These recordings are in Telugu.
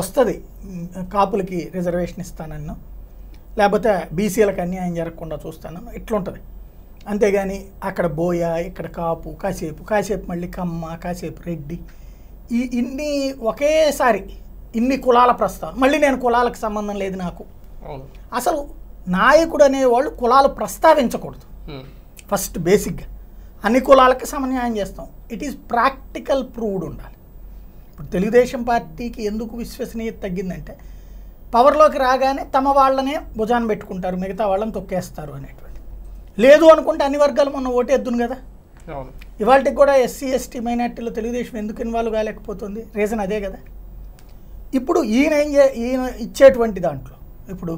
వస్తుంది కాపులకి రిజర్వేషన్ ఇస్తానన్నా లేకపోతే బీసీలకు అన్యాయం జరగకుండా చూస్తాను ఇట్లుంటుంది అంతేగాని అక్కడ బోయ ఇక్కడ కాపు కాసేపు కాసేపు మళ్ళీ కమ్మ కాసేపు రెడ్డి ఈ ఇన్ని ఒకేసారి ఇన్ని కులాల ప్రస్తావన మళ్ళీ నేను కులాలకు సంబంధం లేదు నాకు అసలు నాయకుడు అనేవాళ్ళు కులాలు ప్రస్తావించకూడదు ఫస్ట్ బేసిక్గా అన్ని కులాలకి సమన్యాయం చేస్తాం ఇట్ ఈస్ ప్రాక్టికల్ ప్రూవ్డ్ ఉండాలి ఇప్పుడు తెలుగుదేశం పార్టీకి ఎందుకు విశ్వసనీయత తగ్గిందంటే పవర్లోకి రాగానే తమ వాళ్ళనే భుజాన్ని పెట్టుకుంటారు మిగతా వాళ్ళని తొక్కేస్తారు అనేటువంటి లేదు అనుకుంటే అన్ని వర్గాలు మొన్న ఓటేద్దును కదా ఇవాళకి కూడా ఎస్సీ ఎస్టీ మైనార్టీలో తెలుగుదేశం ఎందుకు ఇన్వాల్వ్ కాలేకపోతుంది రీజన్ అదే కదా ఇప్పుడు ఈయన ఏం ఈయన ఇచ్చేటువంటి దాంట్లో ఇప్పుడు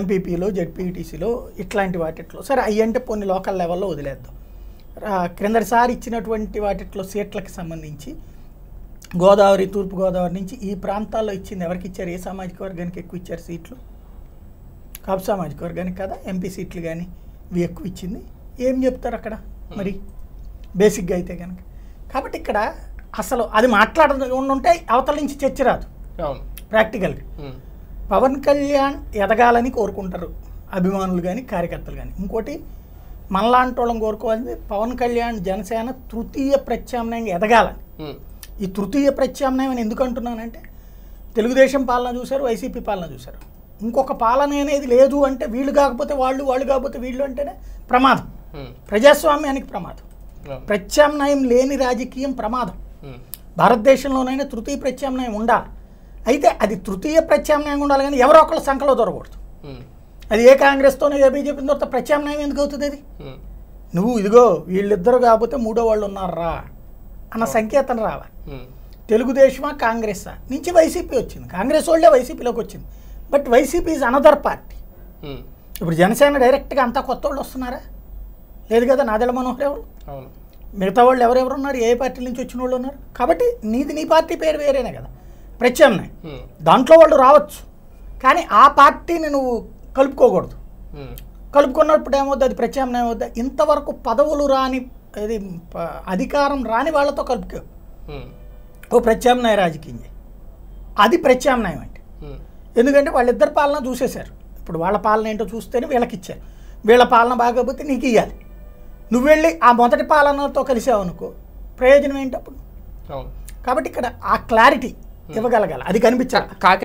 ఎంపీపీలో జడ్పీటీసీలో ఇట్లాంటి వాటిట్లో సరే అయ్యంటే కొన్ని లోకల్ లెవెల్లో వదిలేద్దాం క్రిందటిసారి ఇచ్చినటువంటి వాటిట్లో సీట్లకు సంబంధించి గోదావరి తూర్పుగోదావరి నుంచి ఈ ప్రాంతాల్లో ఇచ్చింది ఎవరికి ఇచ్చారు ఏ సామాజిక వర్గానికి ఎక్కువ ఇచ్చారు సీట్లు కాపు సామాజిక వర్గానికి కదా ఎంపీ సీట్లు కానీ ఇవి ఎక్కువ ఇచ్చింది ఏం చెప్తారు అక్కడ మరి బేసిక్గా అయితే కనుక కాబట్టి ఇక్కడ అసలు అది ఉంటే అవతల నుంచి చర్చ రాదు ప్రాక్టికల్గా పవన్ కళ్యాణ్ ఎదగాలని కోరుకుంటారు అభిమానులు కానీ కార్యకర్తలు కానీ ఇంకోటి మనలాంటి వాళ్ళని కోరుకోవాలి పవన్ కళ్యాణ్ జనసేన తృతీయ ప్రత్యామ్నాయంగా ఎదగాలని ఈ తృతీయ ప్రత్యామ్నాయం అని ఎందుకు అంటున్నానంటే తెలుగుదేశం పాలన చూశారు వైసీపీ పాలన చూశారు ఇంకొక పాలన అనేది లేదు అంటే వీళ్ళు కాకపోతే వాళ్ళు వాళ్ళు కాకపోతే వీళ్ళు అంటేనే ప్రమాదం ప్రజాస్వామ్యానికి ప్రమాదం ప్రత్యామ్నాయం లేని రాజకీయం ప్రమాదం భారతదేశంలోనైనా తృతీయ ప్రత్యామ్నాయం ఉండాలి అయితే అది తృతీయ ప్రత్యామ్నాయం ఉండాలి కానీ ఎవరో ఒకళ్ళ సంఖలో దొరకకూడదు అది ఏ కాంగ్రెస్తోనో ఏ బీజేపీ తర్వాత ప్రత్యామ్నాయం ఎందుకు అవుతుంది అది నువ్వు ఇదిగో వీళ్ళిద్దరు కాకపోతే మూడో వాళ్ళు ఉన్నారా అన్న సంకేతం రావాలి తెలుగుదేశమా కాంగ్రెసా నుంచి వైసీపీ వచ్చింది కాంగ్రెస్ వాళ్ళే వైసీపీలోకి వచ్చింది but YCP is another party ఇప్పుడు జనసేన డైరెక్ట్గా అంతా కొత్త వాళ్ళు వస్తున్నారా లేదు కదా నాదెళ్ళ మనోహర్ ఎవరు మిగతా వాళ్ళు ఎవరెవరు ఉన్నారు ఏ పార్టీ నుంచి వచ్చిన వాళ్ళు ఉన్నారు కాబట్టి నీది నీ పార్టీ పేరు వేరేనే కదా ప్రత్యామ్నాయం దాంట్లో వాళ్ళు రావచ్చు కానీ ఆ పార్టీని నువ్వు కలుపుకోకూడదు కలుపుకున్నప్పుడు ఏమవుద్ది అది ప్రత్యామ్నాయం అవుద్ది ఇంతవరకు పదవులు రాని ఇది అధికారం రాని వాళ్ళతో కలుపుకో ఓ ప్రత్యామ్నాయ రాజకీయం అది ప్రత్యామ్నాయం అంటే ఎందుకంటే వాళ్ళిద్దరు పాలన చూసేశారు ఇప్పుడు వాళ్ళ పాలన ఏంటో చూస్తేనే వీళ్ళకి ఇచ్చారు వీళ్ళ పాలన బాగోకపోతే నీకు ఇవ్వాలి నువ్వు వెళ్ళి ఆ మొదటి పాలనతో కలిసావు అనుకో ప్రయోజనం ఏంటప్పుడు కాబట్టి ఇక్కడ ఆ క్లారిటీ ఇవ్వగలగాలి అది కనిపించాలి